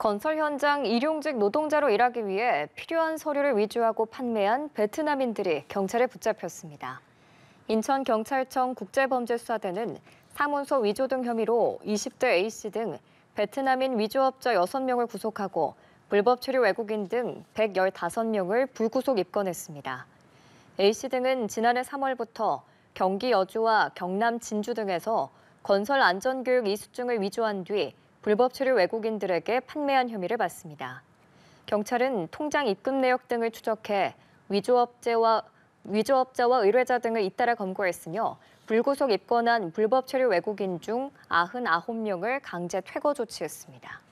건설 현장 일용직 노동자로 일하기 위해 필요한 서류를 위조하고 판매한 베트남인들이 경찰에 붙잡혔습니다. 인천경찰청 국제범죄수사대는 사문서 위조 등 혐의로 20대 A씨 등 베트남인 위조업자 6명을 구속하고 불법 체류 외국인 등 115명을 불구속 입건했습니다. A씨 등은 지난해 3월부터 경기 여주와 경남 진주 등에서 건설 안전교육 이수증을 위조한 뒤 불법 체류 외국인들에게 판매한 혐의를 받습니다. 경찰은 통장 입금 내역 등을 추적해 위조업체와 위조업자와 의뢰자 등을 잇따라 검거했으며 불구속 입건한 불법 체류 외국인 중 99명을 강제 퇴거 조치했습니다.